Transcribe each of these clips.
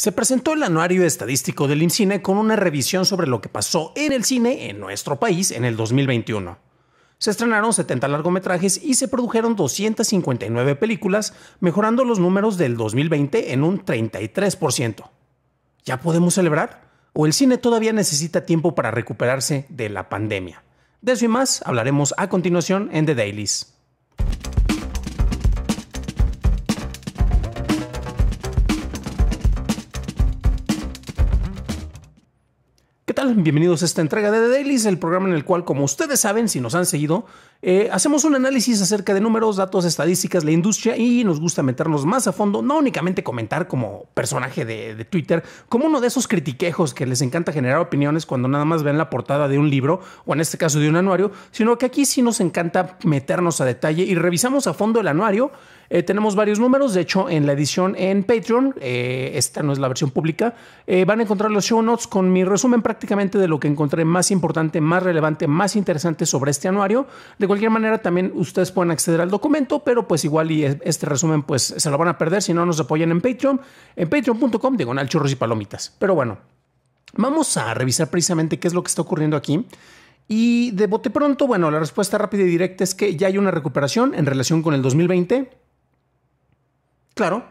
Se presentó el anuario estadístico del INCINE con una revisión sobre lo que pasó en el cine en nuestro país en el 2021. Se estrenaron 70 largometrajes y se produjeron 259 películas, mejorando los números del 2020 en un 33%. ¿Ya podemos celebrar? ¿O el cine todavía necesita tiempo para recuperarse de la pandemia? De eso y más hablaremos a continuación en The Dailies. ¿Qué tal? Bienvenidos a esta entrega de The Dailies, el programa en el cual, como ustedes saben, si nos han seguido, eh, hacemos un análisis acerca de números, datos, estadísticas, la industria y nos gusta meternos más a fondo, no únicamente comentar como personaje de, de, Twitter, como uno de esos critiquejos que les encanta generar opiniones cuando nada más ven la portada de un libro o en este caso de un anuario, sino que aquí sí nos encanta meternos a detalle y revisamos a fondo el anuario, eh, tenemos varios números, de hecho en la edición en Patreon, eh, esta no es la versión pública, eh, van a encontrar los show notes con mi resumen prácticamente de lo que encontré más importante, más relevante, más interesante sobre este anuario. De cualquier manera también ustedes pueden acceder al documento, pero pues igual y este resumen pues se lo van a perder si no nos apoyan en Patreon, en patreon.com, al churros y palomitas. Pero bueno, vamos a revisar precisamente qué es lo que está ocurriendo aquí. Y de bote pronto, bueno, la respuesta rápida y directa es que ya hay una recuperación en relación con el 2020 Claro.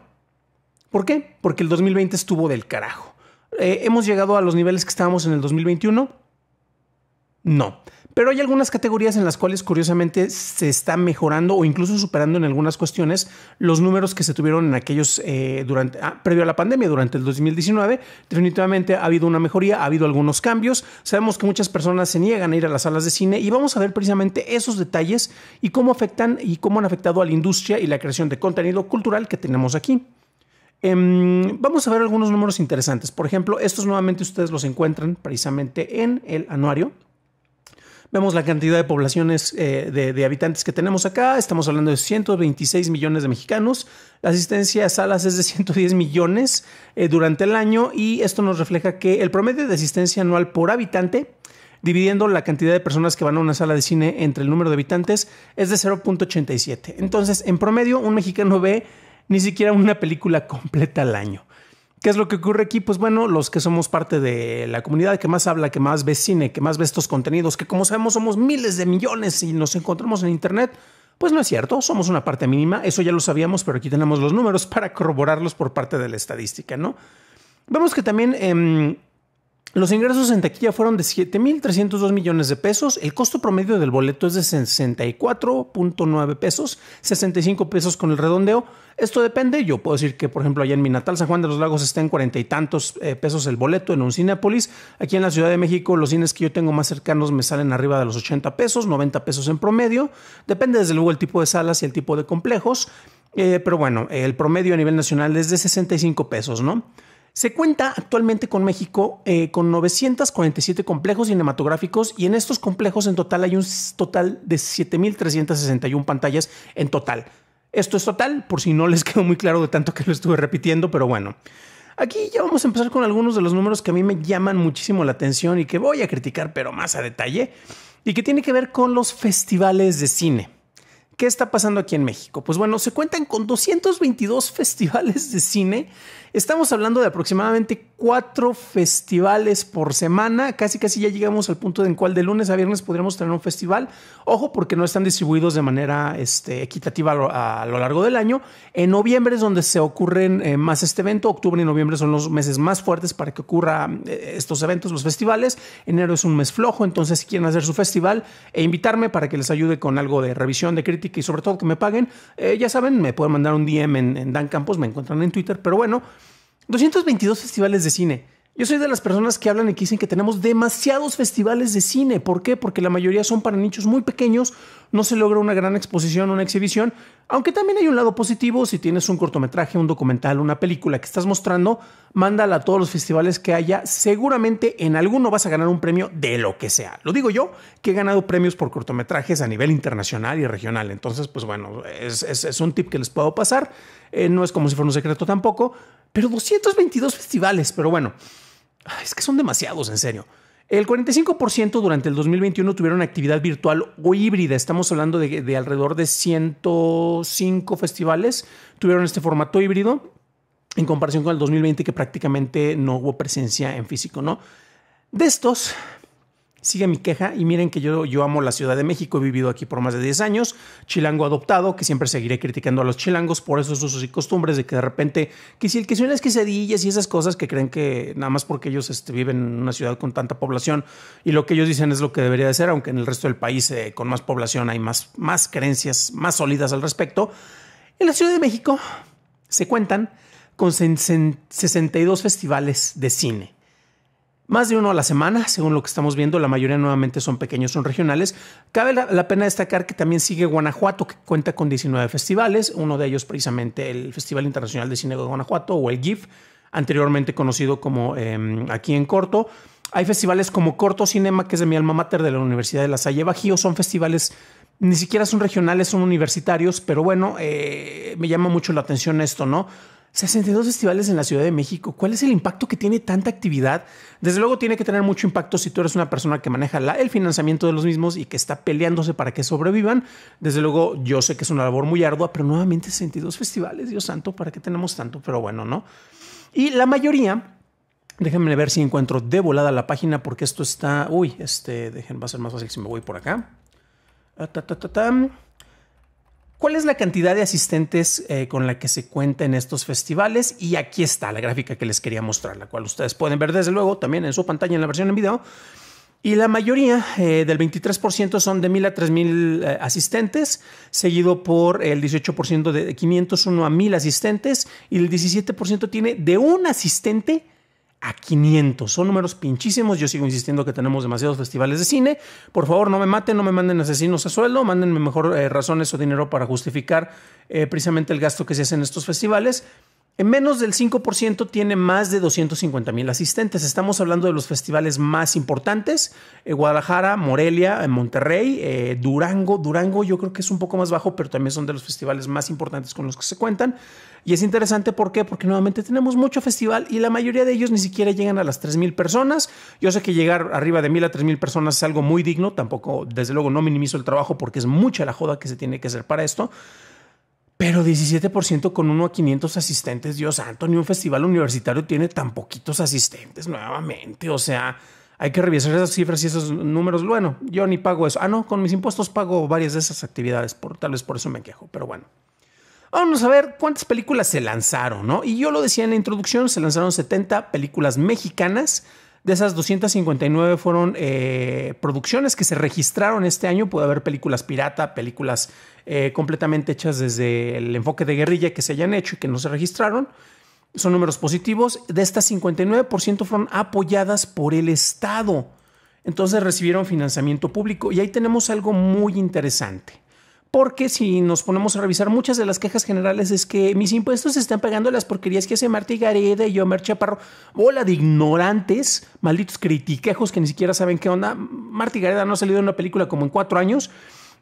¿Por qué? Porque el 2020 estuvo del carajo. Eh, ¿Hemos llegado a los niveles que estábamos en el 2021? No. Pero hay algunas categorías en las cuales curiosamente se está mejorando o incluso superando en algunas cuestiones los números que se tuvieron en aquellos eh, durante, ah, previo a la pandemia, durante el 2019. Definitivamente ha habido una mejoría, ha habido algunos cambios. Sabemos que muchas personas se niegan a ir a las salas de cine y vamos a ver precisamente esos detalles y cómo afectan y cómo han afectado a la industria y la creación de contenido cultural que tenemos aquí. Em, vamos a ver algunos números interesantes. Por ejemplo, estos nuevamente ustedes los encuentran precisamente en el anuario. Vemos la cantidad de poblaciones eh, de, habitantes que tenemos acá. Estamos hablando de 126 millones de mexicanos. La asistencia a salas es de 110 millones eh, durante el año y esto nos refleja que el promedio de asistencia anual por habitante dividiendo la cantidad de personas que van a una sala de cine entre el número de habitantes, es de 0.87. Entonces, en promedio, un mexicano ve ni siquiera una película completa al año. ¿Qué es lo que ocurre aquí? Pues bueno, los que somos parte de la comunidad que más habla, que más ve cine, que más ve estos contenidos, que como sabemos somos miles de millones y nos encontramos en Internet, pues no es cierto, somos una parte mínima, eso ya lo sabíamos, pero aquí tenemos los números para corroborarlos por parte de la estadística, ¿no? Vemos que también em, los ingresos en taquilla fueron de 7.302 millones de pesos. El costo promedio del boleto es de 64.9 pesos, 65 pesos con el redondeo. Esto depende. Yo puedo decir que, por ejemplo, allá en mi natal San Juan de los Lagos está en cuarenta y tantos eh, pesos el boleto en un Cinépolis. Aquí en la Ciudad de México, los cines que yo tengo más cercanos me salen arriba de los 80 pesos, 90 pesos en promedio. Depende, desde luego, el tipo de salas y el tipo de complejos. Eh, pero bueno, el promedio a nivel nacional es de 65 pesos, ¿no? Se cuenta actualmente con México eh, con 947 complejos cinematográficos y en estos complejos en total hay un total de 7.361 pantallas en total. Esto es total, por si no les quedó muy claro de tanto que lo estuve repitiendo, pero bueno. Aquí ya vamos a empezar con algunos de los números que a mí me llaman muchísimo la atención y que voy a criticar, pero más a detalle, y que tiene que ver con los festivales de cine. ¿Qué está pasando aquí en México? Pues bueno, se cuentan con 222 festivales de cine. Estamos hablando de aproximadamente cuatro festivales por semana. Casi, casi ya llegamos al punto en cual de lunes a viernes podríamos tener un festival. Ojo, porque no están distribuidos de manera este, equitativa a lo, largo del año. En noviembre es donde se ocurren eh, más este evento. Octubre y noviembre son los meses más fuertes para que ocurra eh, estos eventos, los festivales. Enero es un mes flojo, entonces si quieren hacer su festival e invitarme para que les ayude con algo de revisión de crítica y sobre todo que me paguen, eh, ya saben, me pueden mandar un DM en, en Dan Campos, me encuentran en Twitter, pero bueno, 222 festivales de cine. Yo soy de las personas que hablan y que dicen que tenemos demasiados festivales de cine. ¿Por qué? Porque la mayoría son para nichos muy pequeños, no se logra una gran exposición, una exhibición, aunque también hay un lado positivo, si tienes un cortometraje, un documental, una película que estás mostrando, mándala a todos los festivales que haya. Seguramente en alguno vas a ganar un premio de lo que sea. Lo digo yo, que he ganado premios por cortometrajes a nivel internacional y regional. Entonces, pues bueno, es, un tip que les puedo pasar. Eh, no es como si fuera un secreto tampoco, pero 222 festivales, pero bueno. Es que son demasiados, en serio. El 45% durante el 2021 tuvieron actividad virtual o híbrida. Estamos hablando de, alrededor de 105 festivales. Tuvieron este formato híbrido en comparación con el 2020 que prácticamente no hubo presencia en físico, ¿no? De estos, Sigue mi queja y miren que yo, yo amo la Ciudad de México, he vivido aquí por más de 10 años, chilango adoptado, que siempre seguiré criticando a los chilangos por esos usos y costumbres de que de repente, que si el que suena es quesadillas y esas cosas que creen que nada más porque ellos este, viven en una ciudad con tanta población y lo que ellos dicen es lo que debería de ser, aunque en el resto del país eh, con más población hay más, más creencias más sólidas al respecto. En la Ciudad de México se cuentan con 62 festivales de cine más de uno a la semana, según lo que estamos viendo. La mayoría nuevamente son pequeños, son regionales. Cabe la, pena destacar que también sigue Guanajuato, que cuenta con 19 festivales, uno de ellos precisamente el Festival Internacional de Cine de Guanajuato o el GIF, anteriormente conocido como em, aquí en corto. Hay festivales como Corto Cinema, que es de mi alma mater de la Universidad de La Salle Bajío, son festivales ni siquiera son regionales, son universitarios, pero bueno, eh, me llama mucho la atención esto, ¿no? 62 festivales en la Ciudad de México. ¿Cuál es el impacto que tiene tanta actividad? Desde luego tiene que tener mucho impacto si tú eres una persona que maneja el financiamiento de los mismos y que está peleándose para que sobrevivan. Desde luego yo sé que es una labor muy ardua, pero nuevamente 62 festivales, Dios santo, ¿para qué tenemos tanto? Pero bueno, ¿no? Y la mayoría, déjenme ver si encuentro de volada la página porque esto está, uy, este, dejen, va a ser más fácil si me voy por acá. Ah, ¿Cuál es la cantidad de asistentes eh, con la que se cuenta en estos festivales? Y aquí está la gráfica que les quería mostrar, la cual ustedes pueden ver desde luego también en su pantalla en la versión en video. Y la mayoría eh, del 23% son de 1.000 a 3.000 eh, asistentes, seguido por el 18% de 501 a 1.000 asistentes y el 17% tiene de un asistente a 500. Son números pinchísimos. Yo sigo insistiendo que tenemos demasiados festivales de cine. Por favor, no me maten, no me manden asesinos a sueldo. Mándenme mejor eh, razones o dinero para justificar eh, precisamente el gasto que se hace en estos festivales. En menos del 5% tiene más de 250 mil asistentes. Estamos hablando de los festivales más importantes. Eh, Guadalajara, Morelia, eh, Monterrey, eh, Durango. Durango yo creo que es un poco más bajo, pero también son de los festivales más importantes con los que se cuentan. Y es interesante, ¿por qué? Porque nuevamente tenemos mucho festival y la mayoría de ellos ni siquiera llegan a las 3 mil personas. Yo sé que llegar arriba de mil a 3 mil personas es algo muy digno. Tampoco, desde luego, no minimizo el trabajo porque es mucha la joda que se tiene que hacer para esto. Pero 17% con 1 a 500 asistentes, Dios santo, ni un festival universitario tiene tan poquitos asistentes nuevamente. O sea, hay que revisar esas cifras y esos números. Bueno, yo ni pago eso. Ah, no, con mis impuestos pago varias de esas actividades, por, tal vez por eso me quejo, pero bueno. Vamos a ver cuántas películas se lanzaron, ¿no? Y yo lo decía en la introducción, se lanzaron 70 películas mexicanas de esas 259 fueron eh, producciones que se registraron este año. Puede haber películas pirata, películas eh, completamente hechas desde el enfoque de guerrilla que se hayan hecho y que no se registraron. Son números positivos. De estas 59% fueron apoyadas por el Estado. Entonces recibieron financiamiento público y ahí tenemos algo muy interesante porque si nos ponemos a revisar muchas de las quejas generales es que mis impuestos están pagando las porquerías que hace Marta y Gareda y Omar Chaparro. Bola de ignorantes, malditos critiquejos que ni siquiera saben qué onda. Marta Gareda no ha salido en una película como en cuatro años.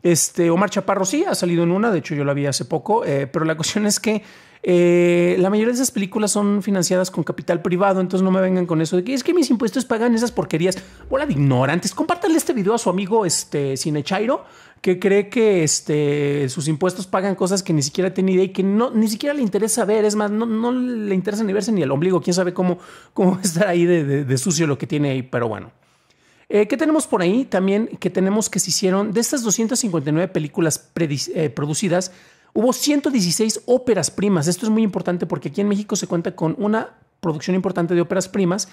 Este, Omar Chaparro sí ha salido en una, de hecho yo la vi hace poco, eh, pero la cuestión es que eh, la mayoría de esas películas son financiadas con capital privado, entonces no me vengan con eso de que es que mis impuestos pagan esas porquerías. Bola de ignorantes. Compártanle este video a su amigo este, Cinechairo que cree que este, sus impuestos pagan cosas que ni siquiera tiene idea y que no, ni siquiera le interesa ver. Es más, no, no le interesa ni verse ni el ombligo. Quién sabe cómo, cómo estar ahí de, sucio lo que tiene ahí, pero bueno. Eh, ¿Qué tenemos por ahí? También que tenemos que se hicieron de estas 259 películas eh, producidas, hubo 116 óperas primas. Esto es muy importante porque aquí en México se cuenta con una producción importante de óperas primas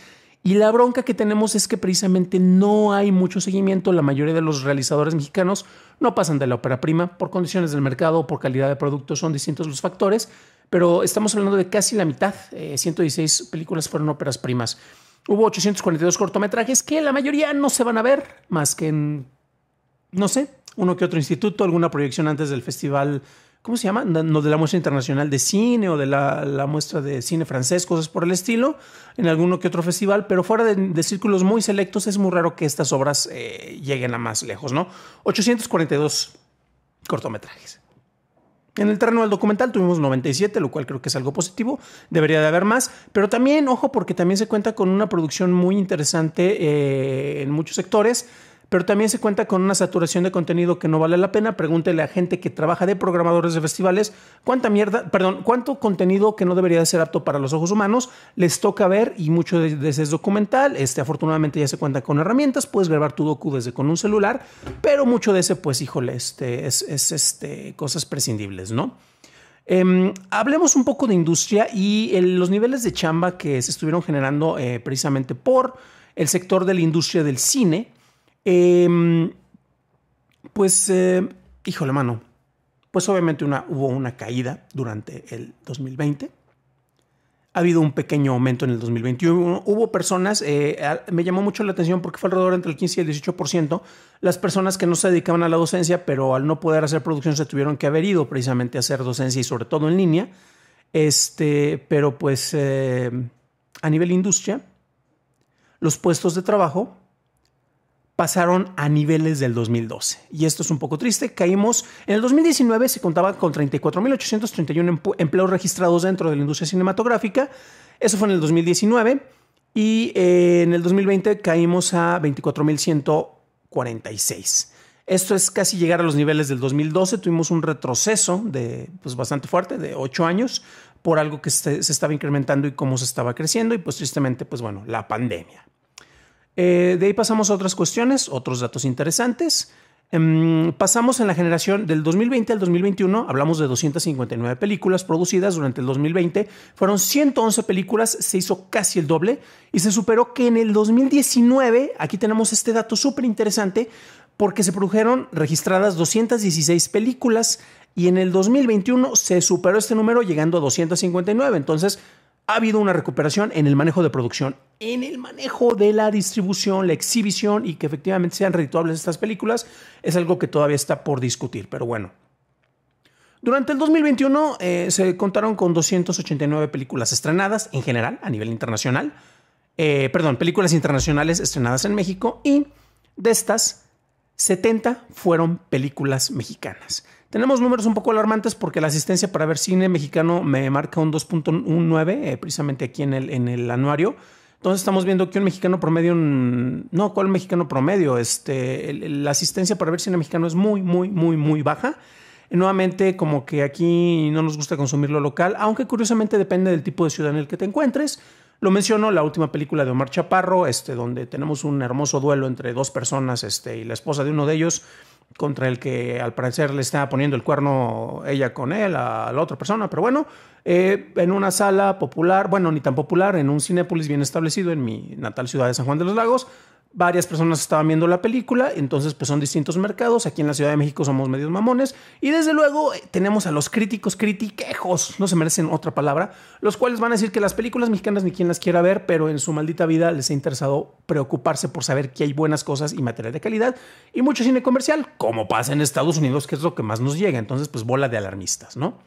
y la bronca que tenemos es que precisamente no hay mucho seguimiento. La mayoría de los realizadores mexicanos no pasan de la ópera prima por condiciones del mercado, por calidad de producto, son distintos los factores, pero estamos hablando de casi la mitad. 116 eh, películas fueron óperas primas. Hubo 842 cortometrajes que la mayoría no se van a ver más que en, no sé, uno que otro instituto, alguna proyección antes del festival ¿cómo se llama? No, de la muestra internacional de cine o de la, muestra de cine francés, cosas por el estilo, en alguno que otro festival, pero fuera de, círculos muy selectos es muy raro que estas obras eh, lleguen a más lejos, ¿no? 842 cortometrajes. En el terreno del documental tuvimos 97, lo cual creo que es algo positivo. Debería de haber más, pero también, ojo, porque también se cuenta con una producción muy interesante eh, en muchos sectores pero también se cuenta con una saturación de contenido que no vale la pena. Pregúntele a gente que trabaja de programadores de festivales cuánta mierda, perdón, cuánto contenido que no debería ser apto para los ojos humanos les toca ver y mucho de, ese es documental. Este, afortunadamente ya se cuenta con herramientas, puedes grabar tu docu desde con un celular, pero mucho de ese, pues, híjole, este, es, este, cosas prescindibles, ¿no? Em, hablemos un poco de industria y los niveles de chamba que se estuvieron generando eh, precisamente por el sector de la industria del cine. Em, pues, eh, híjole, mano. Pues obviamente una, hubo una caída durante el 2020. Ha habido un pequeño aumento en el 2021. Hubo personas, eh, me llamó mucho la atención porque fue alrededor entre el 15 y el 18%, las personas que no se dedicaban a la docencia, pero al no poder hacer producción se tuvieron que haber ido precisamente a hacer docencia y sobre todo en línea. Este, pero pues eh, a nivel industria, los puestos de trabajo pasaron a niveles del 2012. Y esto es un poco triste. Caímos, en el 2019 se contaba con 34.831 empleos registrados dentro de la industria cinematográfica. Eso fue en el 2019. Y eh, en el 2020 caímos a 24.146. Esto es casi llegar a los niveles del 2012. Tuvimos un retroceso de, pues, bastante fuerte, de ocho años, por algo que se, se estaba incrementando y cómo se estaba creciendo. Y pues tristemente, pues bueno, la pandemia. Eh, de ahí pasamos a otras cuestiones, otros datos interesantes. Em, pasamos en la generación del 2020 al 2021, hablamos de 259 películas producidas durante el 2020, fueron 111 películas, se hizo casi el doble y se superó que en el 2019, aquí tenemos este dato súper interesante, porque se produjeron registradas 216 películas y en el 2021 se superó este número llegando a 259, entonces ha habido una recuperación en el manejo de producción en el manejo de la distribución, la exhibición y que efectivamente sean redituables estas películas es algo que todavía está por discutir, pero bueno. Durante el 2021 eh, se contaron con 289 películas estrenadas en general a nivel internacional, eh, perdón, películas internacionales estrenadas en México y de estas 70 fueron películas mexicanas. Tenemos números un poco alarmantes porque la asistencia para ver cine mexicano me marca un 2.19 eh, precisamente aquí en el, en el anuario. Entonces estamos viendo que un mexicano promedio, no, ¿cuál mexicano promedio? Este, la asistencia para ver cine mexicano es muy, muy, muy, muy baja. Y nuevamente, como que aquí no nos gusta consumir lo local, aunque curiosamente depende del tipo de ciudad en el que te encuentres. Lo menciono, la última película de Omar Chaparro, este, donde tenemos un hermoso duelo entre dos personas este, y la esposa de uno de ellos contra el que al parecer le estaba poniendo el cuerno ella con él, a la otra persona, pero bueno, eh, en una sala popular, bueno, ni tan popular, en un Cinépolis bien establecido en mi natal ciudad de San Juan de los Lagos, varias personas estaban viendo la película, entonces pues son distintos mercados, aquí en la Ciudad de México somos medios mamones y desde luego eh, tenemos a los críticos critiquejos, no se merecen otra palabra, los cuales van a decir que las películas mexicanas ni quien las quiera ver, pero en su maldita vida les ha interesado preocuparse por saber que hay buenas cosas y material de calidad y mucho cine comercial, como pasa en Estados Unidos, que es lo que más nos llega, entonces pues bola de alarmistas, ¿no?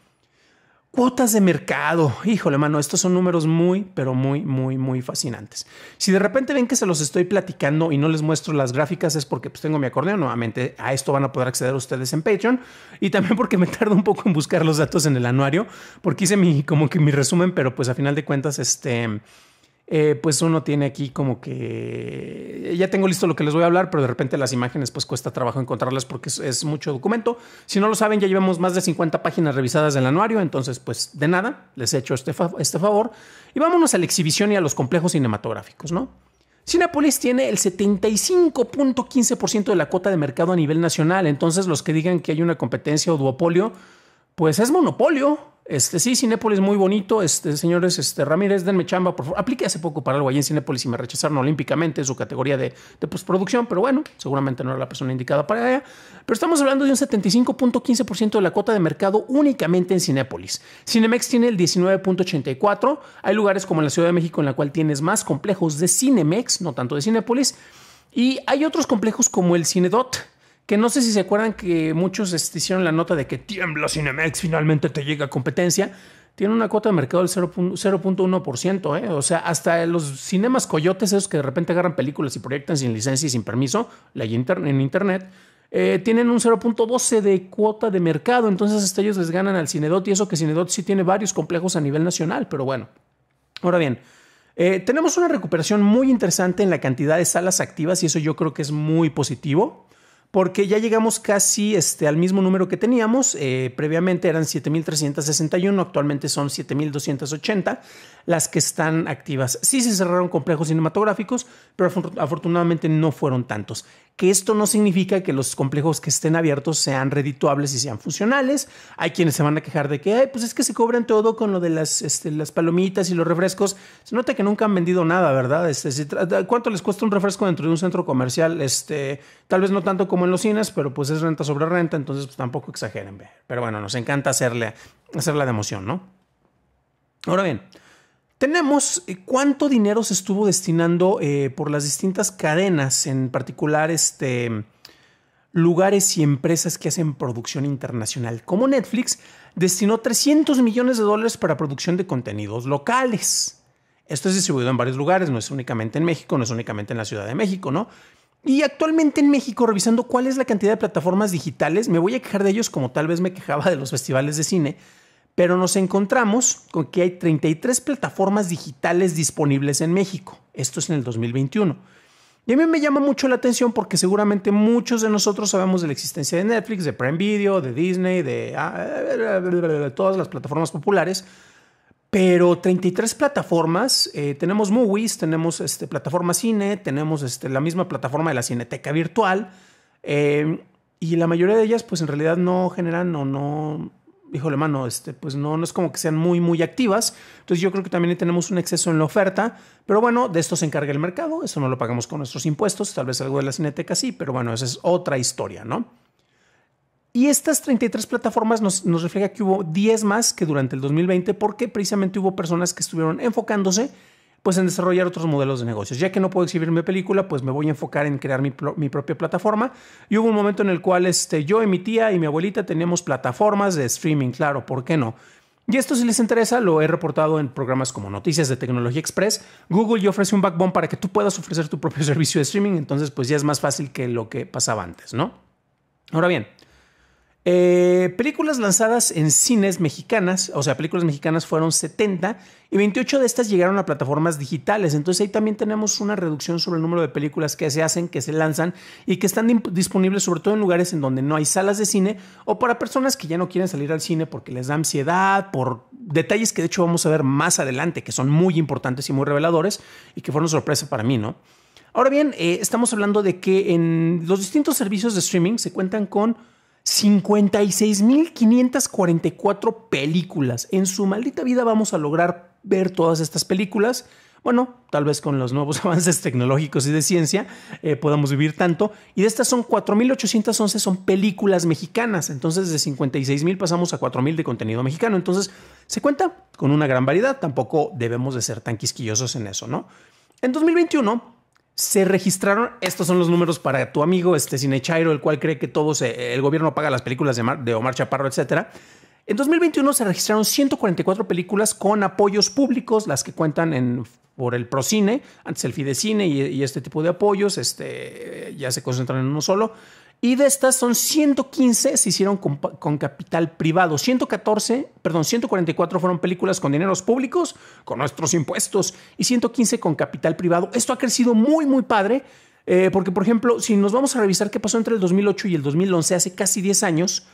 Cuotas de mercado. Híjole, mano, estos son números muy, pero muy, muy, muy fascinantes. Si de repente ven que se los estoy platicando y no les muestro las gráficas, es porque pues, tengo mi acordeón. Nuevamente, a esto van a poder acceder ustedes en Patreon y también porque me tardo un poco en buscar los datos en el anuario, porque hice mi, como que mi resumen, pero pues a final de cuentas, este eh, pues uno tiene aquí como que ya tengo listo lo que les voy a hablar, pero de repente las imágenes pues cuesta trabajo encontrarlas porque es, mucho documento. Si no lo saben, ya llevamos más de 50 páginas revisadas del anuario, entonces pues de nada, les he hecho este, este favor. Y vámonos a la exhibición y a los complejos cinematográficos, ¿no? Cinepolis tiene el 75.15% de la cuota de mercado a nivel nacional, entonces los que digan que hay una competencia o duopolio, pues es monopolio. Este, sí, Cinépolis muy bonito. Este, señores, este, Ramírez, denme chamba, por favor. Apliqué hace poco para algo allí en Cinépolis y me rechazaron olímpicamente su categoría de, postproducción, pero bueno, seguramente no era la persona indicada para allá. Pero estamos hablando de un 75.15% de la cuota de mercado únicamente en Cinépolis. Cinemex tiene el 19.84. Hay lugares como la Ciudad de México en la cual tienes más complejos de Cinemex, no tanto de Cinépolis. Y hay otros complejos como el Cinedot, que no sé si se acuerdan que muchos este, hicieron la nota de que tiembla Cinemex, finalmente te llega competencia. Tiene una cuota de mercado del 0.1%. ¿eh? O sea, hasta los cinemas coyotes, esos que de repente agarran películas y proyectan sin licencia y sin permiso, ley en internet, eh, tienen un 0.12 de cuota de mercado. Entonces, hasta ellos les ganan al Cinedot. Y eso que Cinedot sí tiene varios complejos a nivel nacional, pero bueno. Ahora bien, eh, tenemos una recuperación muy interesante en la cantidad de salas activas y eso yo creo que es muy positivo porque ya llegamos casi este, al mismo número que teníamos. Eh, previamente eran 7.361, actualmente son 7.280 las que están activas. Sí se cerraron complejos cinematográficos, pero afortunadamente no fueron tantos que esto no significa que los complejos que estén abiertos sean redituables y sean funcionales. Hay quienes se van a quejar de que, pues es que se cobran todo con lo de las, este, las palomitas y los refrescos. Se nota que nunca han vendido nada, ¿verdad? Este, ¿Cuánto les cuesta un refresco dentro de un centro comercial? Este, tal vez no tanto como en los cines, pero pues es renta sobre renta, entonces pues, tampoco exageren. Pero bueno, nos encanta hacerle, hacerla de emoción, ¿no? Ahora bien, tenemos eh, cuánto dinero se estuvo destinando eh, por las distintas cadenas, en particular este, lugares y empresas que hacen producción internacional, como Netflix, destinó 300 millones de dólares para producción de contenidos locales. Esto es distribuido en varios lugares, no es únicamente en México, no es únicamente en la Ciudad de México, ¿no? Y actualmente en México, revisando cuál es la cantidad de plataformas digitales, me voy a quejar de ellos como tal vez me quejaba de los festivales de cine, pero nos encontramos con que hay 33 plataformas digitales disponibles en México. Esto es en el 2021. Y a mí me llama mucho la atención porque seguramente muchos de nosotros sabemos de la existencia de Netflix, de Prime Video, de Disney, de, ah, todas las plataformas populares. Pero 33 plataformas, eh, tenemos movies, tenemos este, plataforma cine, tenemos este, la misma plataforma de la cineteca virtual. Eh, y la mayoría de ellas, pues en realidad no generan o no, híjole, mano, este, pues no, no es como que sean muy, muy activas. Entonces yo creo que también tenemos un exceso en la oferta, pero bueno, de esto se encarga el mercado, eso no lo pagamos con nuestros impuestos, tal vez algo de la cineteca sí, pero bueno, esa es otra historia, ¿no? Y estas 33 plataformas nos, nos refleja que hubo 10 más que durante el 2020 porque precisamente hubo personas que estuvieron enfocándose pues en desarrollar otros modelos de negocios. Ya que no puedo exhibir mi película, pues me voy a enfocar en crear mi, propia plataforma. Y hubo un momento en el cual este, yo y mi tía y mi abuelita tenemos plataformas de streaming, claro, ¿por qué no? Y esto si les interesa, lo he reportado en programas como Noticias de Tecnología Express. Google ya ofrece un backbone para que tú puedas ofrecer tu propio servicio de streaming, entonces pues ya es más fácil que lo que pasaba antes, ¿no? Ahora bien, eh, películas lanzadas en cines mexicanas, o sea, películas mexicanas fueron 70 y 28 de estas llegaron a plataformas digitales. Entonces ahí también tenemos una reducción sobre el número de películas que se hacen, que se lanzan y que están disponibles sobre todo en lugares en donde no hay salas de cine o para personas que ya no quieren salir al cine porque les da ansiedad, por detalles que de hecho vamos a ver más adelante, que son muy importantes y muy reveladores y que fueron sorpresa para mí, ¿no? Ahora bien, eh, estamos hablando de que en los distintos servicios de streaming se cuentan con 56.544 películas. En su maldita vida vamos a lograr ver todas estas películas. Bueno, tal vez con los nuevos avances tecnológicos y de ciencia eh, podamos vivir tanto. Y de estas son 4.811 son películas mexicanas. Entonces de 56.000 pasamos a 4.000 de contenido mexicano. Entonces se cuenta con una gran variedad. Tampoco debemos de ser tan quisquillosos en eso, ¿no? En 2021 se registraron, estos son los números para tu amigo este Cinechairo, el cual cree que todos, el gobierno paga las películas de, Omar Chaparro, etcétera. En 2021 se registraron 144 películas con apoyos públicos, las que cuentan en, por el Procine, antes el Fidecine y, y este tipo de apoyos, este, ya se concentran en uno solo. Y de estas son 115 se hicieron con, capital privado, 114, perdón, 144 fueron películas con dineros públicos, con nuestros impuestos, y 115 con capital privado. Esto ha crecido muy, muy padre, eh, porque por ejemplo, si nos vamos a revisar qué pasó entre el 2008 y el 2011, hace casi 10 años,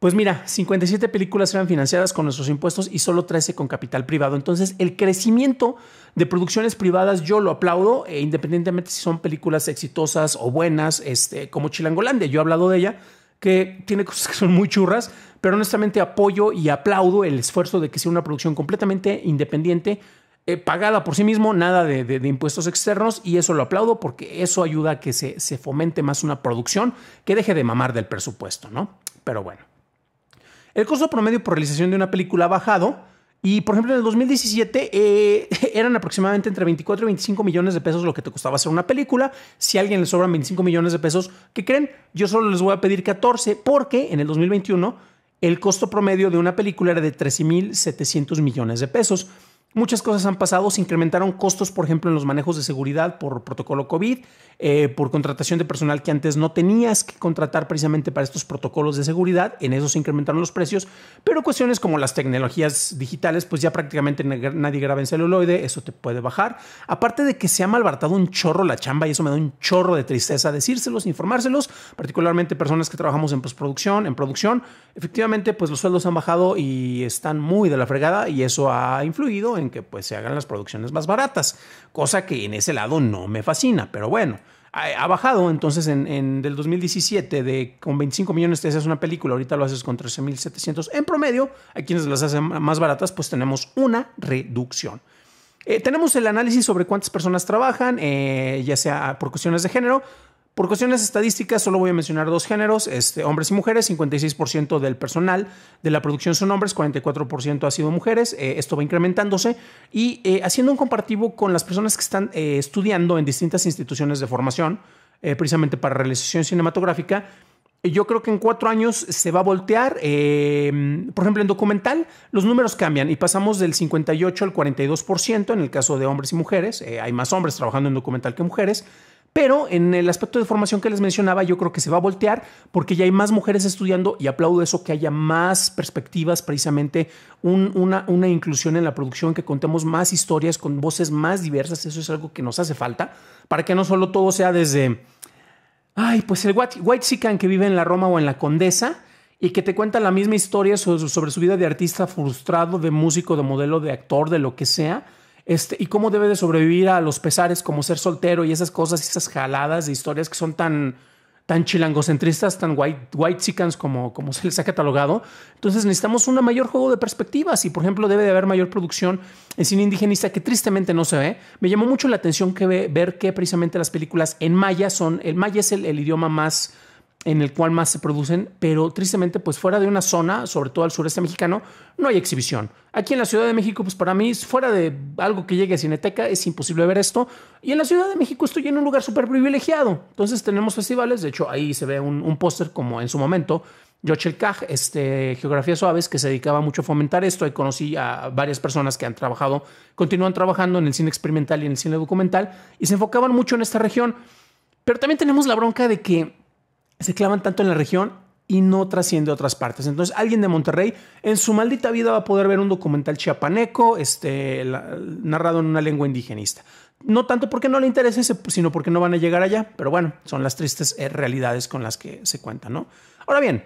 pues mira, 57 películas eran financiadas con nuestros impuestos y solo 13 con capital privado. Entonces, el crecimiento de producciones privadas yo lo aplaudo, e independientemente si son películas exitosas o buenas, este, como Chilangolandia, yo he hablado de ella, que tiene cosas que son muy churras, pero honestamente apoyo y aplaudo el esfuerzo de que sea una producción completamente independiente, eh, pagada por sí mismo, nada de, impuestos externos, y eso lo aplaudo porque eso ayuda a que se, se fomente más una producción que deje de mamar del presupuesto, ¿no? Pero bueno. El costo promedio por realización de una película ha bajado y, por ejemplo, en el 2017 eh, eran aproximadamente entre 24 y 25 millones de pesos lo que te costaba hacer una película. Si a alguien le sobran 25 millones de pesos, ¿qué creen? Yo solo les voy a pedir 14 porque en el 2021 el costo promedio de una película era de 13.700 millones de pesos. Muchas cosas han pasado, se incrementaron costos, por ejemplo, en los manejos de seguridad por protocolo COVID, eh, por contratación de personal que antes no tenías que contratar precisamente para estos protocolos de seguridad, en eso se incrementaron los precios, pero cuestiones como las tecnologías digitales, pues ya prácticamente nadie graba en celuloide, eso te puede bajar. Aparte de que se ha malbaratado un chorro la chamba y eso me da un chorro de tristeza decírselos, informárselos, particularmente personas que trabajamos en postproducción, en producción, efectivamente, pues los sueldos han bajado y están muy de la fregada y eso ha influido en que pues, se hagan las producciones más baratas, cosa que en ese lado no me fascina, pero bueno. Ha, bajado entonces en, el del 2017 de con 25 millones te haces una película, ahorita lo haces con 13.700 en promedio, a quienes las hacen más baratas pues tenemos una reducción. Eh, tenemos el análisis sobre cuántas personas trabajan, eh, ya sea por cuestiones de género, por cuestiones estadísticas, solo voy a mencionar dos géneros, este, hombres y mujeres, 56% del personal de la producción son hombres, 44% ha sido mujeres, eh, esto va incrementándose, y eh, haciendo un comparativo con las personas que están eh, estudiando en distintas instituciones de formación, precisamente para realización cinematográfica, yo creo que en cuatro años se va a voltear. por ejemplo, en documental los números cambian y pasamos del 58 al 42% en el caso de hombres y mujeres. hay más hombres trabajando en documental que mujeres. Pero en el aspecto de formación que les mencionaba, yo creo que se va a voltear porque ya hay más mujeres estudiando y aplaudo eso, que haya más perspectivas, precisamente una, inclusión en la producción, que contemos más historias con voces más diversas. Eso es algo que nos hace falta para que no solo todo sea desde, ay, pues el white, white que vive en la Roma o en la Condesa y que te cuenta la misma historia sobre su vida de artista frustrado, de músico, de modelo, de actor, de lo que sea este, y cómo debe de sobrevivir a los pesares como ser soltero y esas cosas, esas jaladas de historias que son tan, tan chilangocentristas, tan white, white como, como se les ha catalogado. Entonces necesitamos un mayor juego de perspectivas y, por ejemplo, debe de haber mayor producción en cine indigenista que tristemente no se ve. Me llamó mucho la atención que ver que precisamente las películas en maya son, el maya es el idioma más en el cual más se producen, pero tristemente, pues fuera de una zona, sobre todo al sureste mexicano, no hay exhibición. Aquí en la Ciudad de México, pues para mí, fuera de algo que llegue a Cineteca, es imposible ver esto. Y en la Ciudad de México estoy en un lugar súper privilegiado. Entonces tenemos festivales, de hecho ahí se ve un, póster como en su momento. Jochel Caj este, Geografía Suaves, que se dedicaba mucho a fomentar esto. Ahí conocí a varias personas que han trabajado, continúan trabajando en el cine experimental y en el cine documental, y se enfocaban mucho en esta región. Pero también tenemos la bronca de que se clavan tanto en la región y no trasciende a otras partes. Entonces, alguien de Monterrey en su maldita vida va a poder ver un documental chiapaneco este, narrado en una lengua indigenista. No tanto porque no le interese, sino porque no van a llegar allá. Pero bueno, son las tristes eh, realidades con las que se cuentan, ¿no? Ahora bien,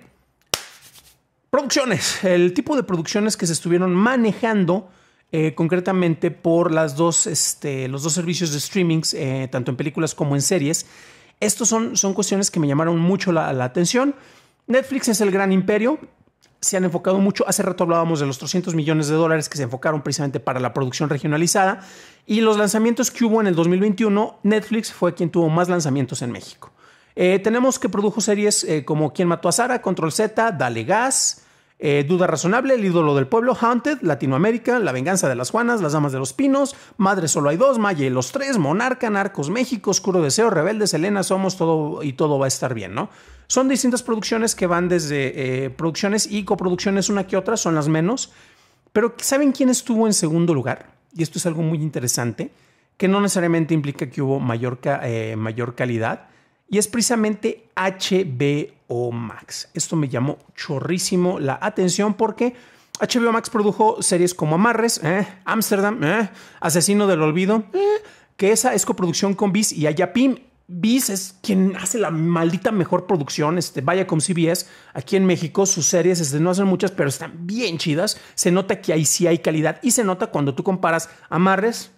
producciones. El tipo de producciones que se estuvieron manejando eh, concretamente por las dos, este, los dos servicios de streamings, eh, tanto en películas como en series, estas son, son cuestiones que me llamaron mucho la, atención. Netflix es el gran imperio, se han enfocado mucho. Hace rato hablábamos de los 300 millones de dólares que se enfocaron precisamente para la producción regionalizada y los lanzamientos que hubo en el 2021. Netflix fue quien tuvo más lanzamientos en México. Eh, tenemos que produjo series eh, como ¿Quién mató a Sara, Control Z, Dale Gas, eh, duda Razonable, El ídolo del pueblo, Haunted, Latinoamérica, La venganza de las Juanas, Las damas de los pinos, Madre solo hay dos, Maye los tres, Monarca, Narcos México, Oscuro Deseo, Rebeldes, Elena, Somos, todo y todo va a estar bien, ¿no? Son distintas producciones que van desde eh, producciones y coproducciones una que otra, son las menos. Pero ¿saben quién estuvo en segundo lugar? Y esto es algo muy interesante, que no necesariamente implica que hubo mayor eh, calidad, y es precisamente HBO Max. Esto me llamó chorrísimo la atención porque HBO Max produjo series como Amarres, ¿eh? Amsterdam, ¿eh? Asesino del Olvido, ¿eh? que esa es coproducción con Viz y Ayapim. Viz es quien hace la maldita mejor producción, este, vaya con CBS. Aquí en México sus series este, no hacen muchas, pero están bien chidas. Se nota que ahí sí hay calidad y se nota cuando tú comparas Amarres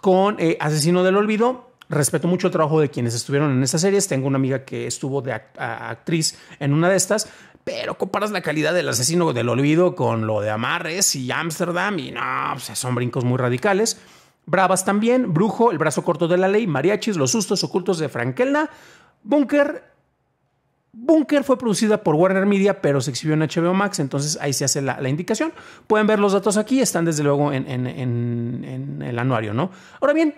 con Asesino del Olvido respeto mucho el trabajo de quienes estuvieron en estas series. Tengo una amiga que estuvo de actriz en una de estas, pero comparas la calidad del asesino del olvido con lo de Amarres y Amsterdam y no, son brincos muy radicales. Bravas también, Brujo, El brazo corto de la ley, Mariachis, Los sustos ocultos de Frankelna, Bunker. Bunker fue producida por Warner Media, pero se exhibió en HBO Max, entonces ahí se hace la, indicación. Pueden ver los datos aquí, están desde luego en, en el anuario, ¿no? Ahora bien,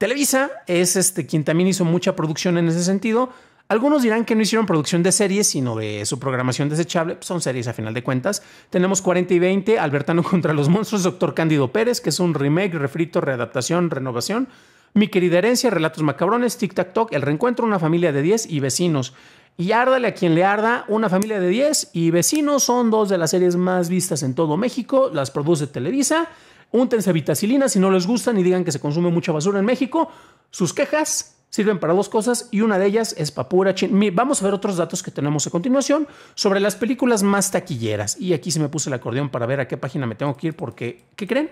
Televisa es este, quien también hizo mucha producción en ese sentido. Algunos dirán que no hicieron producción de series, sino de su programación desechable. Pues, son series a final de cuentas. Tenemos 40 y 20, Albertano contra los monstruos, Doctor Cándido Pérez, que es un remake, refrito, readaptación, renovación. Mi querida herencia, Relatos Macabrones, Tic Tac Toc, El Reencuentro, una familia de 10 y vecinos. Y árdale a quien le arda, una familia de 10 y vecinos son dos de las series más vistas en todo México. Las produce Televisa. Úntense vitacilina si no les gustan y digan que se consume mucha basura en México. Sus quejas sirven para dos cosas y una de ellas es papura. chin. Vamos a ver otros datos que tenemos a continuación sobre las películas más taquilleras. Y aquí se me puse el acordeón para ver a qué página me tengo que ir porque, ¿qué creen?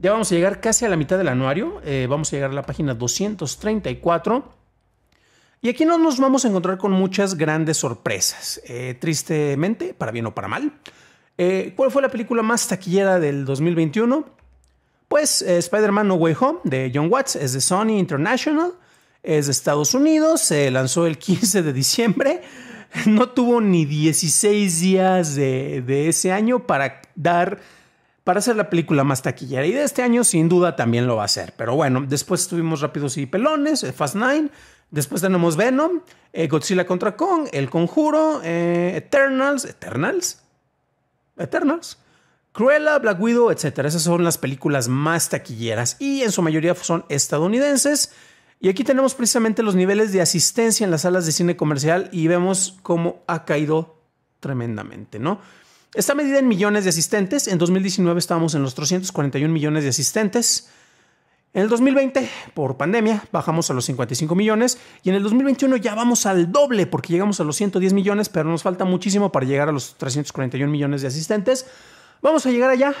Ya vamos a llegar casi a la mitad del anuario. Eh, vamos a llegar a la página 234. Y aquí no nos vamos a encontrar con muchas grandes sorpresas. Eh, tristemente, para bien o para mal. Eh, ¿Cuál fue la película más taquillera del 2021? Pues eh, Spider-Man No Way Home de John Watts es de Sony International, es de Estados Unidos, se lanzó el 15 de diciembre, no tuvo ni 16 días de, ese año para dar para hacer la película más taquillera. Y de este año, sin duda, también lo va a hacer. Pero bueno, después tuvimos Rápidos y Pelones, eh, Fast Nine. Después tenemos Venom, eh, Godzilla contra Kong, El Conjuro, Eternals. ¿Eternals? ¿Eternals? Cruella, Black Widow, etcétera. Esas son las películas más taquilleras y en su mayoría son estadounidenses. Y aquí tenemos precisamente los niveles de asistencia en las salas de cine comercial y vemos cómo ha caído tremendamente, ¿no? Está medida en millones de asistentes. En 2019 estábamos en los 341 millones de asistentes. En el 2020, por pandemia, bajamos a los 55 millones y en el 2021 ya vamos al doble porque llegamos a los 110 millones, pero nos falta muchísimo para llegar a los 341 millones de asistentes. ¿Vamos a llegar allá?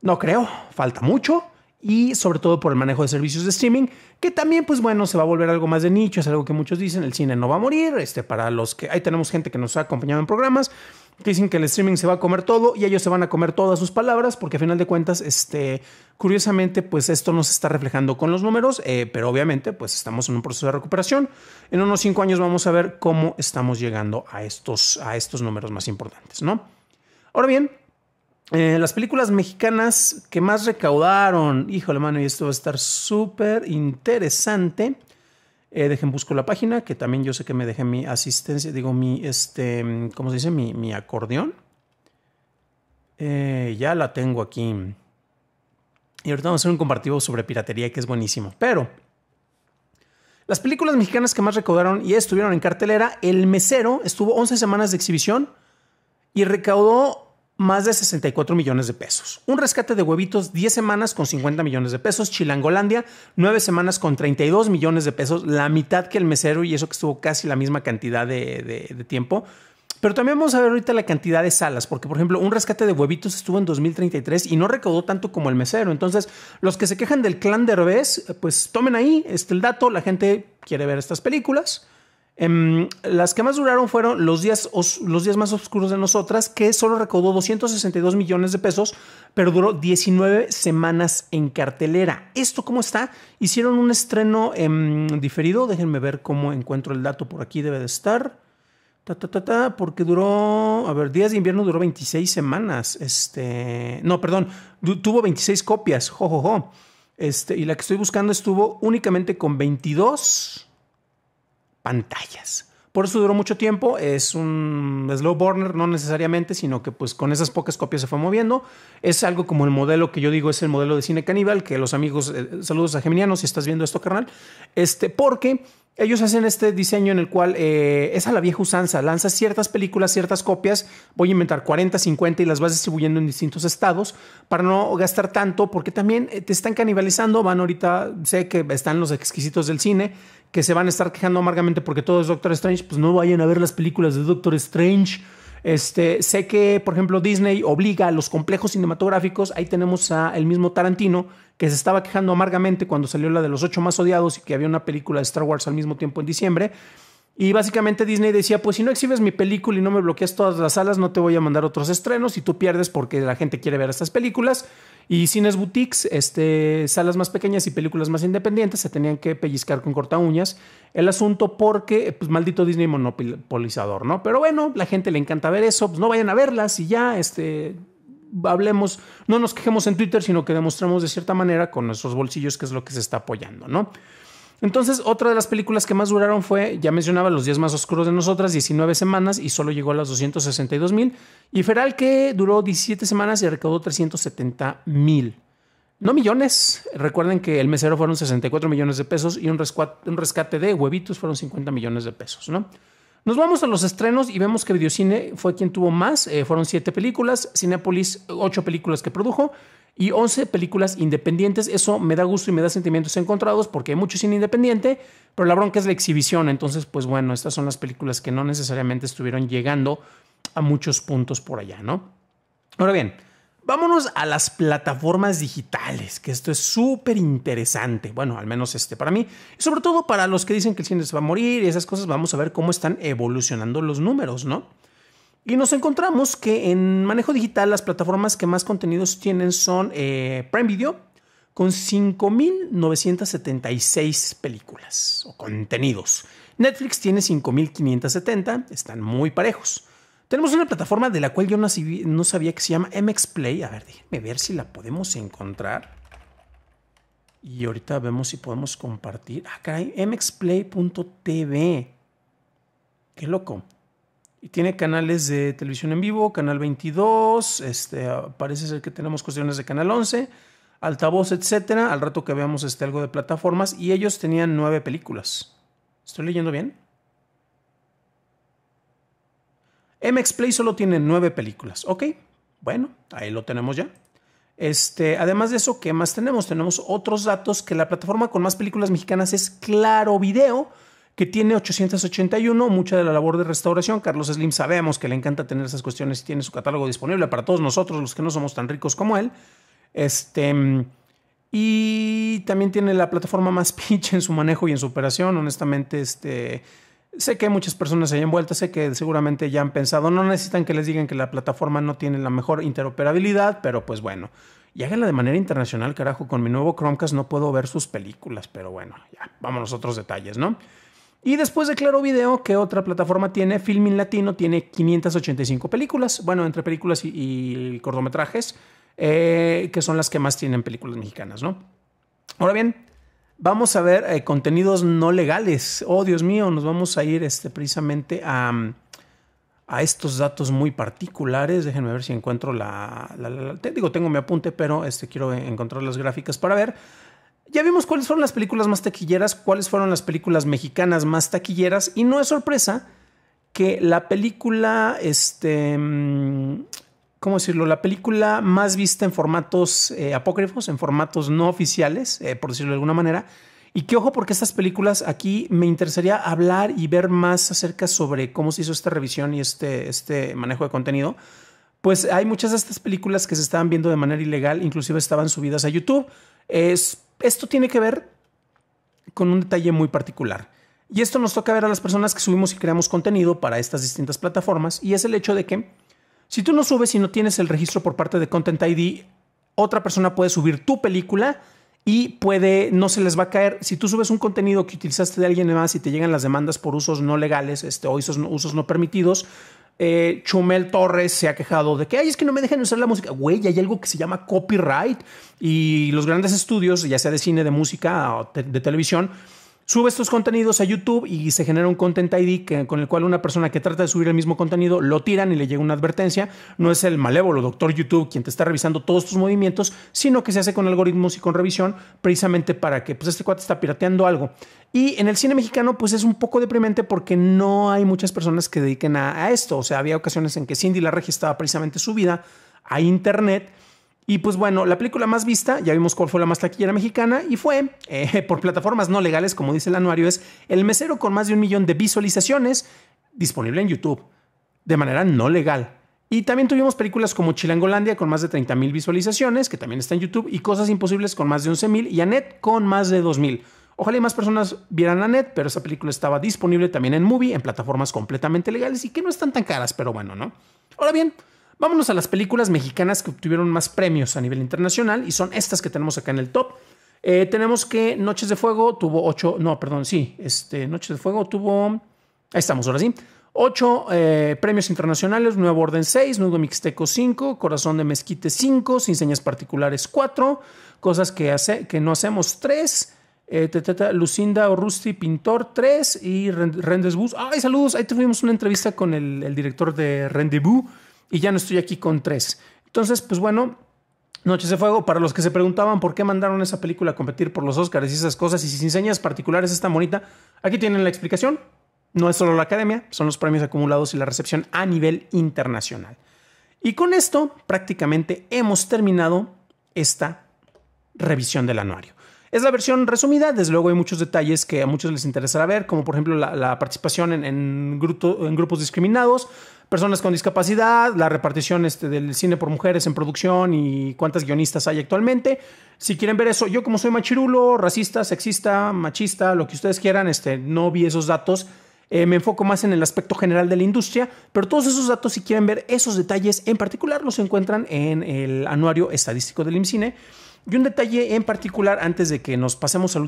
No creo, falta mucho y sobre todo por el manejo de servicios de streaming, que también, pues bueno, se va a volver algo más de nicho, es algo que muchos dicen, el cine no va a morir, este, para los que, ahí tenemos gente que nos ha acompañado en programas, que dicen que el streaming se va a comer todo y ellos se van a comer todas sus palabras, porque a final de cuentas, este, curiosamente, pues esto no se está reflejando con los números, eh, pero obviamente, pues estamos en un proceso de recuperación, en unos cinco años vamos a ver cómo estamos llegando a estos, a estos números más importantes, ¿no? Ahora bien, eh, las películas mexicanas que más recaudaron, híjole mano, y esto va a estar súper interesante. Eh, dejen, busco la página, que también yo sé que me dejé mi asistencia, digo, mi, este, ¿cómo se dice? Mi, acordeón. Eh, ya la tengo aquí. Y ahorita vamos a hacer un compartido sobre piratería, que es buenísimo. Pero, las películas mexicanas que más recaudaron y estuvieron en cartelera, El Mesero estuvo 11 semanas de exhibición y recaudó más de 64 millones de pesos. Un rescate de huevitos 10 semanas con 50 millones de pesos. Chilangolandia 9 semanas con 32 millones de pesos, la mitad que el mesero y eso que estuvo casi la misma cantidad de, tiempo. Pero también vamos a ver ahorita la cantidad de salas, porque por ejemplo, un rescate de huevitos estuvo en 2033 y no recaudó tanto como el mesero. Entonces, los que se quejan del clan de revés, pues tomen ahí este el dato, la gente quiere ver estas películas. Em, las que más duraron fueron los días, los días más oscuros de nosotras, que solo recaudó 262 millones de pesos, pero duró 19 semanas en cartelera. ¿Esto cómo está? Hicieron un estreno em, diferido. Déjenme ver cómo encuentro el dato por aquí. Debe de estar. Ta, ta, porque duró, a ver, días de invierno duró 26 semanas. Este, no, perdón, tuvo 26 copias. Jo, Este, y la que estoy buscando estuvo únicamente con 22 pantallas. Por eso duró mucho tiempo, es un slow burner, no necesariamente, sino que pues con esas pocas copias se fue moviendo. Es algo como el modelo que yo digo es el modelo de cine caníbal, que los amigos, eh, saludos a Geminiano si estás viendo esto, carnal, este, porque ellos hacen este diseño en el cual eh, es a la vieja usanza, lanzas ciertas películas, ciertas copias, voy a inventar 40, 50 y las vas distribuyendo en distintos estados para no gastar tanto, porque también eh, te están canibalizando, van ahorita, sé que están los exquisitos del cine, que se van a estar quejando amargamente porque todo es Doctor Strange, pues no vayan a ver las películas de Doctor Strange. Este, sé que, por ejemplo, Disney obliga a los complejos cinematográficos. Ahí tenemos a el mismo Tarantino, que se estaba quejando amargamente cuando salió la de los ocho más odiados y que había una película de Star Wars al mismo tiempo en diciembre. Y básicamente Disney decía, pues si no exhibes mi película y no me bloqueas todas las salas, no te voy a mandar otros estrenos y tú pierdes porque la gente quiere ver estas películas. Y cines boutiques, este, salas más pequeñas y películas más independientes se tenían que pellizcar con corta uñas el asunto porque, pues maldito Disney monopolizador, ¿no? Pero bueno, la gente le encanta ver eso, pues no vayan a verlas y ya, este, hablemos, no nos quejemos en Twitter, sino que demostramos de cierta manera con nuestros bolsillos qué es lo que se está apoyando, ¿no? Entonces, otra de las películas que más duraron fue, ya mencionaba, Los días más oscuros de nosotras, 19 semanas y solo llegó a las 262 mil. Y Feral que duró 17 semanas y recaudó 370 mil. No millones. Recuerden que el mesero fueron 64 millones de pesos y un rescate, un rescate de huevitos fueron 50 millones de pesos, ¿no? Nos vamos a los estrenos y vemos que Videocine fue quien tuvo más. Eh, fueron siete películas, Cinepolis ocho películas que produjo y once películas independientes. Eso me da gusto y me da sentimientos encontrados porque hay mucho cine independiente, pero la bronca es la exhibición. Entonces, pues bueno, estas son las películas que no necesariamente estuvieron llegando a muchos puntos por allá, ¿no? Ahora bien, Vámonos a las plataformas digitales, que esto es súper interesante. Bueno, al menos este para mí. Y sobre todo para los que dicen que el cine se va a morir y esas cosas, vamos a ver cómo están evolucionando los números, ¿no? Y nos encontramos que en manejo digital las plataformas que más contenidos tienen son eh, Prime Video, con 5.976 películas o contenidos. Netflix tiene 5.570, están muy parejos. Tenemos una plataforma de la cual yo no, sabía que se llama MX Play. A ver, déjenme ver si la podemos encontrar. Y ahorita vemos si podemos compartir. Ah, caray, mxplay.tv. Qué loco. Y tiene canales de televisión en vivo, Canal 22, este, parece ser que tenemos cuestiones de Canal 11, altavoz, etcétera. Al rato que veamos este, algo de plataformas. Y ellos tenían nueve películas. ¿Estoy leyendo bien? MX Play solo tiene nueve películas, ¿ok? Bueno, ahí lo tenemos ya. Este, además de eso, ¿qué más tenemos? Tenemos otros datos que la plataforma con más películas mexicanas es Claro Video, que tiene 881, mucha de la labor de restauración. Carlos Slim sabemos que le encanta tener esas cuestiones y tiene su catálogo disponible para todos nosotros, los que no somos tan ricos como él. Este, y también tiene la plataforma más pinche en su manejo y en su operación. Honestamente, este, Sé que muchas personas se hayan vuelto, sé que seguramente ya han pensado, no necesitan que les digan que la plataforma no tiene la mejor interoperabilidad, pero pues bueno, y háganla de manera internacional, carajo, con mi nuevo Chromecast no puedo ver sus películas, pero bueno, ya, vámonos a otros detalles, ¿no? Y después de Claro Video, ¿qué otra plataforma tiene? Filmin Latino tiene 585 películas, bueno, entre películas y, cortometrajes, eh, que son las que más tienen películas mexicanas, ¿no? Ahora bien, vamos a ver eh, contenidos no legales. Oh, Dios mío, nos vamos a ir este, precisamente a, estos datos muy particulares. Déjenme ver si encuentro la, Digo, tengo mi apunte, pero este, quiero encontrar las gráficas para ver. Ya vimos cuáles fueron las películas más taquilleras, cuáles fueron las películas mexicanas más taquilleras. Y no es sorpresa que la película, este, mm, ¿cómo decirlo? La película más vista en formatos eh, apócrifos, en formatos no oficiales, eh, por decirlo de alguna manera. Y que ojo, porque estas películas aquí me interesaría hablar y ver más acerca sobre cómo se hizo esta revisión y este, este manejo de contenido. Pues hay muchas de estas películas que se estaban viendo de manera ilegal, inclusive estaban subidas a YouTube. Es, esto tiene que ver con un detalle muy particular. Y esto nos toca ver a las personas que subimos y creamos contenido para estas distintas plataformas. Y es el hecho de que si tú no subes y no tienes el registro por parte de Content ID, otra persona puede subir tu película y puede, no se les va a caer. Si tú subes un contenido que utilizaste de alguien más y te llegan las demandas por usos no legales este, o usos no, usos no permitidos, eh, Chumel Torres se ha quejado de que Ay, es que no me dejan usar la música. Güey, hay algo que se llama copyright y los grandes estudios, ya sea de cine, de música o de televisión, sube estos contenidos a YouTube y se genera un Content ID con el cual una persona que trata de subir el mismo contenido lo tiran y le llega una advertencia. No es el malévolo doctor YouTube quien te está revisando todos tus movimientos, sino que se hace con algoritmos y con revisión precisamente para que pues este cuate está pirateando algo. Y en el cine mexicano pues es un poco deprimente porque no hay muchas personas que dediquen a, esto. O sea, había ocasiones en que Cindy la registraba estaba precisamente vida a internet y pues bueno, la película más vista, ya vimos cuál fue la más taquillera mexicana, y fue, eh, por plataformas no legales, como dice el anuario, es El Mesero con más de un millón de visualizaciones disponible en YouTube, de manera no legal. Y también tuvimos películas como Chilangolandia con más de 30 mil visualizaciones, que también está en YouTube, y Cosas Imposibles con más de 11 mil, y Anet con más de 2.000. mil. Ojalá más personas vieran Anet pero esa película estaba disponible también en Movie, en plataformas completamente legales y que no están tan caras, pero bueno, ¿no? Ahora bien, Vámonos a las películas mexicanas que obtuvieron más premios a nivel internacional y son estas que tenemos acá en el top. Eh, tenemos que Noches de Fuego tuvo ocho. no, perdón, sí, este, Noches de Fuego tuvo, ahí estamos, ahora sí, Ocho eh, premios internacionales, Nuevo Orden 6, nuevo Mixteco 5, Corazón de Mezquite 5, Sin Señas Particulares 4, Cosas que, hace, que no hacemos tres, eh, Lucinda Orrusti Pintor 3 y Rendezvous. Ay, saludos, ahí tuvimos una entrevista con el, el director de Rendezvous y ya no estoy aquí con tres. Entonces, pues bueno, Noches de Fuego, para los que se preguntaban por qué mandaron esa película a competir por los Oscars y esas cosas, y sin señas particulares es bonita, aquí tienen la explicación. No es solo la academia, son los premios acumulados y la recepción a nivel internacional. Y con esto prácticamente hemos terminado esta revisión del anuario. Es la versión resumida, desde luego hay muchos detalles que a muchos les interesará ver, como por ejemplo la, participación en, grupos discriminados, personas con discapacidad, la repartición este, del cine por mujeres en producción y cuántas guionistas hay actualmente. Si quieren ver eso, yo como soy machirulo, racista, sexista, machista, lo que ustedes quieran, este, no vi esos datos. Eh, me enfoco más en el aspecto general de la industria, pero todos esos datos, si quieren ver esos detalles en particular, los encuentran en el anuario estadístico del IMCINE. Y un detalle en particular, antes de que nos pasemos a la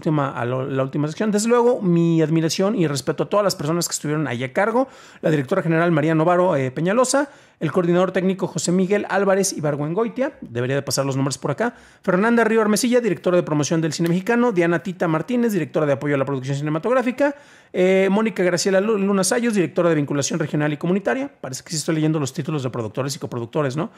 última, sección, desde luego mi admiración y respeto a todas las personas que estuvieron ahí a cargo, la directora general María Novaro eh, Peñalosa, el coordinador técnico José Miguel Álvarez Ibargüengoitia, debería de pasar los nombres por acá, Fernanda Río Armesilla, directora de promoción del cine mexicano, Diana Tita Martínez, directora de apoyo a la producción cinematográfica, eh, Mónica Graciela Luna Sayos, directora de vinculación regional y comunitaria, parece que sí estoy leyendo los títulos de productores y coproductores, ¿no?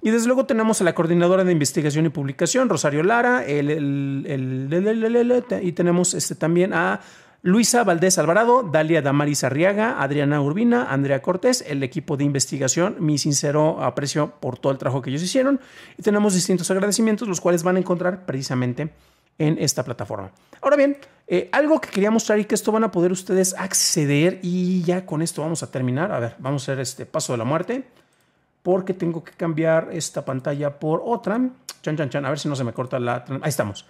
Y desde luego tenemos a la coordinadora de investigación y publicación, Rosario Lara, el, el, el, y tenemos este, también a Luisa Valdés Alvarado, Dalia Damaris Arriaga, Adriana Urbina, Andrea Cortés, el equipo de investigación, mi sincero aprecio por todo el trabajo que ellos hicieron. Y tenemos distintos agradecimientos, los cuales van a encontrar precisamente en esta plataforma. Ahora bien, eh, algo que quería mostrar y que esto van a poder ustedes acceder y ya con esto vamos a terminar. A ver, vamos a hacer este paso de la muerte porque tengo que cambiar esta pantalla por otra. Chan, chan, chan, a ver si no se me corta la... Ahí estamos.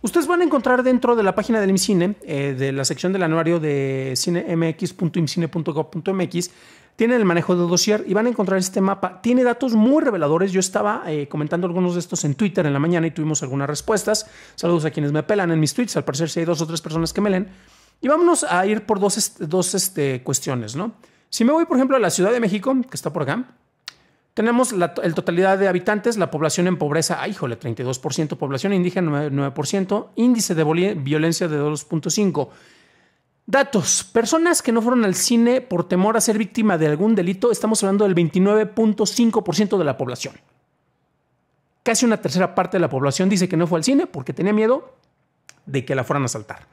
Ustedes van a encontrar dentro de la página del IMCINE, eh, de la sección del anuario de cinemx.imcine.gov.mx, tienen el manejo de dosier y van a encontrar este mapa. Tiene datos muy reveladores. Yo estaba eh, comentando algunos de estos en Twitter en la mañana y tuvimos algunas respuestas. Saludos a quienes me apelan en mis tweets. Al parecer, si hay dos o tres personas que me leen. Y vámonos a ir por dos, dos este, cuestiones, ¿no? Si me voy, por ejemplo, a la Ciudad de México, que está por acá, tenemos la totalidad de habitantes, la población en pobreza, ¡ay ah, híjole, 32%, población indígena 9%, 9% índice de violencia de 2.5%. Datos, personas que no fueron al cine por temor a ser víctima de algún delito, estamos hablando del 29.5% de la población. Casi una tercera parte de la población dice que no fue al cine porque tenía miedo de que la fueran a asaltar.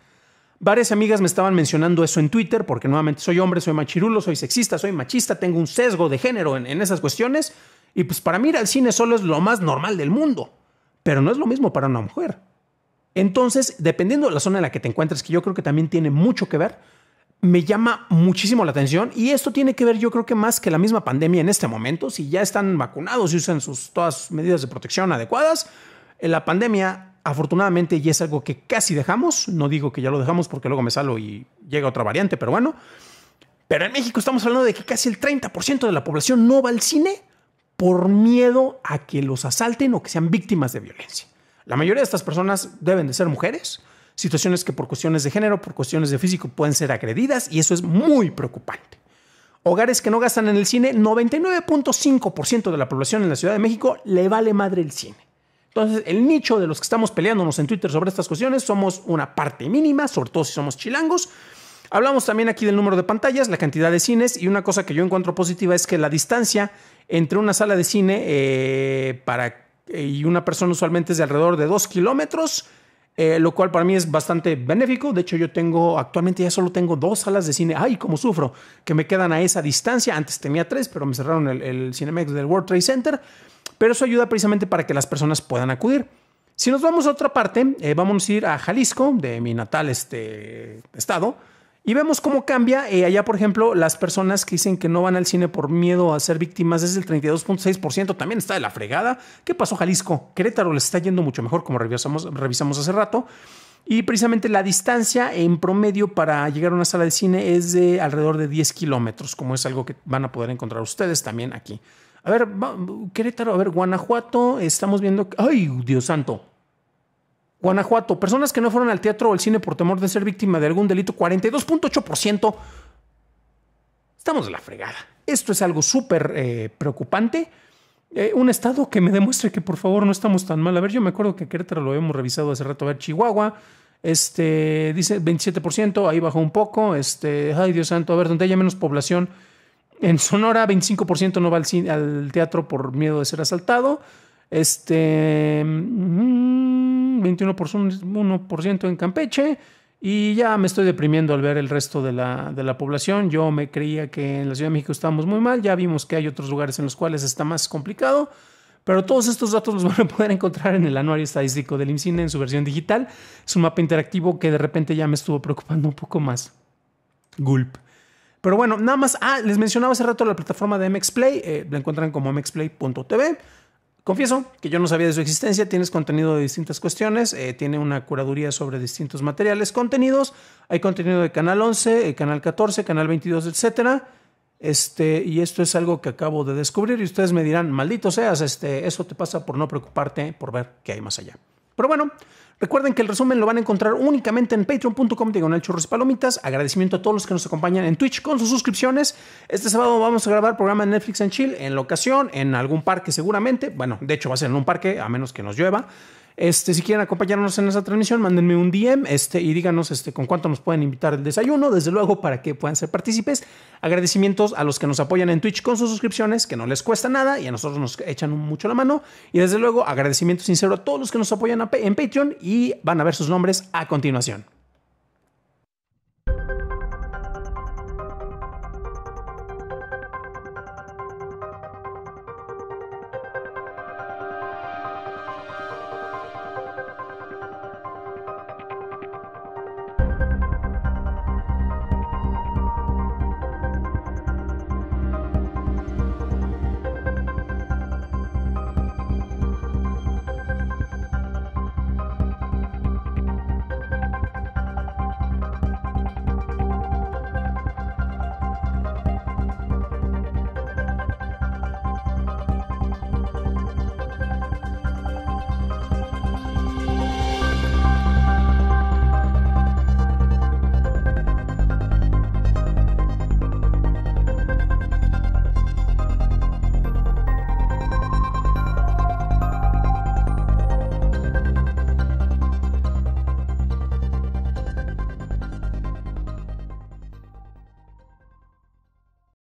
Varias amigas me estaban mencionando eso en Twitter, porque nuevamente soy hombre, soy machirulo, soy sexista, soy machista, tengo un sesgo de género en, esas cuestiones. Y pues para mí ir al cine solo es lo más normal del mundo, pero no es lo mismo para una mujer. Entonces, dependiendo de la zona en la que te encuentres, que yo creo que también tiene mucho que ver, me llama muchísimo la atención y esto tiene que ver yo creo que más que la misma pandemia en este momento, si ya están vacunados y usan sus, todas medidas de protección adecuadas, eh, la pandemia afortunadamente, y es algo que casi dejamos, no digo que ya lo dejamos porque luego me salgo y llega otra variante, pero bueno, pero en México estamos hablando de que casi el 30% de la población no va al cine por miedo a que los asalten o que sean víctimas de violencia. La mayoría de estas personas deben de ser mujeres, situaciones que por cuestiones de género, por cuestiones de físico pueden ser agredidas y eso es muy preocupante. Hogares que no gastan en el cine, 99.5% de la población en la Ciudad de México le vale madre el cine. Entonces, el nicho de los que estamos peleándonos en Twitter sobre estas cuestiones somos una parte mínima, sobre todo si somos chilangos. Hablamos también aquí del número de pantallas, la cantidad de cines y una cosa que yo encuentro positiva es que la distancia entre una sala de cine eh, para, eh, y una persona usualmente es de alrededor de dos kilómetros, eh, lo cual para mí es bastante benéfico. De hecho, yo tengo, actualmente ya solo tengo dos salas de cine, ay, cómo sufro, que me quedan a esa distancia. Antes tenía tres, pero me cerraron el, el Cinemex del World Trade Center pero eso ayuda precisamente para que las personas puedan acudir. Si nos vamos a otra parte, eh, vamos a ir a Jalisco, de mi natal este, estado, y vemos cómo cambia eh, allá, por ejemplo, las personas que dicen que no van al cine por miedo a ser víctimas es el 32.6%, también está de la fregada. ¿Qué pasó Jalisco? Querétaro les está yendo mucho mejor, como revisamos, revisamos hace rato. Y precisamente la distancia en promedio para llegar a una sala de cine es de alrededor de 10 kilómetros, como es algo que van a poder encontrar ustedes también aquí. A ver, Querétaro, a ver, Guanajuato, estamos viendo. ¡Ay, Dios santo! Guanajuato, personas que no fueron al teatro o al cine por temor de ser víctima de algún delito, 42.8%. Estamos de la fregada. Esto es algo súper eh, preocupante. Eh, un estado que me demuestre que por favor no estamos tan mal. A ver, yo me acuerdo que Querétaro lo hemos revisado hace rato. A ver, Chihuahua, este, dice 27%, ahí bajó un poco. Este, ay Dios santo, a ver, donde haya menos población en Sonora, 25% no va al, al, teatro por miedo de ser asaltado. Este. 21% mm, en Campeche. Y ya me estoy deprimiendo al ver el resto de la, de la, población. Yo me creía que en la Ciudad de México estábamos muy mal. Ya vimos que hay otros lugares en los cuales está más complicado. Pero todos estos datos los van a poder encontrar en el anuario estadístico del INCINE en su versión digital. Es un mapa interactivo que de repente ya me estuvo preocupando un poco más. Gulp. Pero bueno, nada más. Ah, les mencionaba hace rato la plataforma de MX Play. Eh, la encuentran como mxplay.tv. Confieso que yo no sabía de su existencia. Tienes contenido de distintas cuestiones. Eh, tiene una curaduría sobre distintos materiales, contenidos. Hay contenido de Canal 11, eh, Canal 14, Canal 22, etcétera. Este, y esto es algo que acabo de descubrir y ustedes me dirán, maldito seas, este, eso te pasa por no preocuparte por ver qué hay más allá. Pero bueno, Recuerden que el resumen lo van a encontrar únicamente en patreon.com el churros y palomitas. Agradecimiento a todos los que nos acompañan en Twitch con sus suscripciones. Este sábado vamos a grabar programa en Netflix en Chill, en locación, en algún parque seguramente. Bueno, de hecho va a ser en un parque, a menos que nos llueva. Este, si quieren acompañarnos en esa transmisión, mándenme un DM este, y díganos este, con cuánto nos pueden invitar el desayuno, desde luego, para que puedan ser partícipes. Agradecimientos a los que nos apoyan en Twitch con sus suscripciones, que no les cuesta nada y a nosotros nos echan mucho la mano. Y desde luego, agradecimiento sincero a todos los que nos apoyan en Patreon y van a ver sus nombres a continuación.